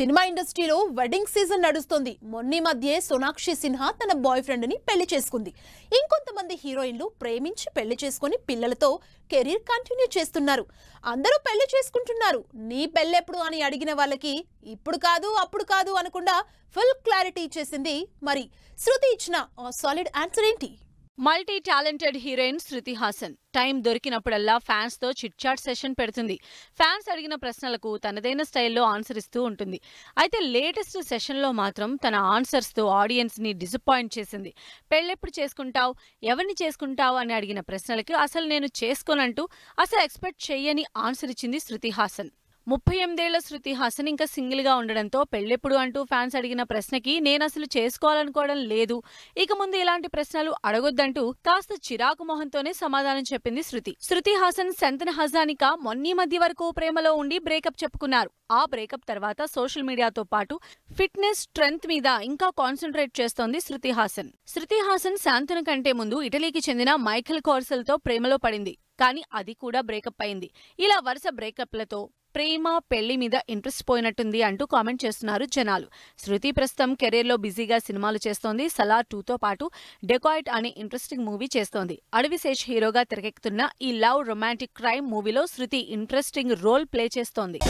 cinema ఇండస్ట్రీలో wedding season నడుస్తుంది మొన్న మధ్యే సోనాక్షి సిన్హా తన బాయ్ ఫ్రెండ్ ని పెళ్లి చేసుకుంది ఇంకొంతమంది హీరోయిన్లు ప్రేమించి పెళ్లి చేసుకుని పిల్లలతో కెరీర్ కంటిన్యూ చేస్తున్నారు అందరూ పెళ్లి చేసుకుంటున్నారు నీ పెళ్ళెప్పుడు అని అడిగిన వాళ్ళకి ఇప్పుడు కాదు అప్పుడు కాదు అనకుండా ఫుల్ క్లారిటీ ఇచ్చేసింది మరి శృతి ఇచ్చిన సాలిడ్ ఆన్సర్ ఏంటి multi talented heroine Shruti Haasan time దొరికినప్పుడల్లా ఫ్యాన్స్తో చిట్చాట్ సెషన్ పెడుతుంది ఫ్యాన్స్ అడిగిన ప్రశ్నలకు తనదైన స్టైల్లో ఆన్సర్ ఇస్తూ ఉంటుంది అయితే లేటెస్ట్ సెషన్లో మాత్రం తన ఆన్సర్స్తో ఆడియన్స్ని డిసప్పాయింట్ చేసింది పెళ్ళెప్పుడు చేసుకుంటావు ఎవరిని చేసుకుంటావు అని అడిగిన ప్రశ్నలకి అసలు నేను చేసుకోనంటూ అసలు ఎక్స్పెక్ట్ చెయ్యని ఆన్సర్ ఇచ్చింది శృతి హాసన్ ముప్పై ఎనిమిదేళ్ల శృతి హసన్ ఇంకా సింగిల్గా ఉండడంతో పెళ్ళెప్పుడు అంటూ ఫ్యాన్స్ అడిగిన ప్రశ్నకి నేను అసలు చేసుకోవాలనుకోవడం లేదు ఇక ముందు ఇలాంటి ప్రశ్నలు అడగొద్దంటూ కాస్త చిరాకు మొహంతోనే సమాధానం చెప్పింది శృతి శృతి హాసన్ సంతన్ హజానిక మొన్నీ మధ్య వరకు ప్రేమలో ఉండి బ్రేకప్ చెప్పుకున్నారు ఆ బ్రేకప్ తర్వాత సోషల్ మీడియాతో పాటు ఫిట్నెస్ స్ట్రెంగ్త్ మీద ఇంకా కాన్సన్ట్రేట్ చేస్తోంది శృతి హాసన్ శృతి హాసన్ శాంతను కంటే ముందు ఇటలీకి చెందిన మైఖల్ కోర్సెల్తో ప్రేమలో పడింది కానీ అది కూడా బ్రేకప్ అయింది ఇలా వరుస బ్రేకప్లతో ప్రేమ పెళ్లి మీద ఇంట్రెస్ట్ పోయినట్టుంది అంటూ కామెంట్ చేస్తున్నారు జనాలు శృతి ప్రస్తుతం కెరీర్లో బిజీగా సినిమాలు చేస్తోంది సలార్ టూతో పాటు డెకాయిట్ అనే ఇంట్రెస్టింగ్ మూవీ చేస్తోంది అడవి శేష్ హీరోగా తెరకెక్కుతున్న ఈ లవ్ రొమాంటిక్ క్రైమ్ మూవీలో శృతి ఇంట్రెస్టింగ్ రోల్ ప్లే చేస్తోంది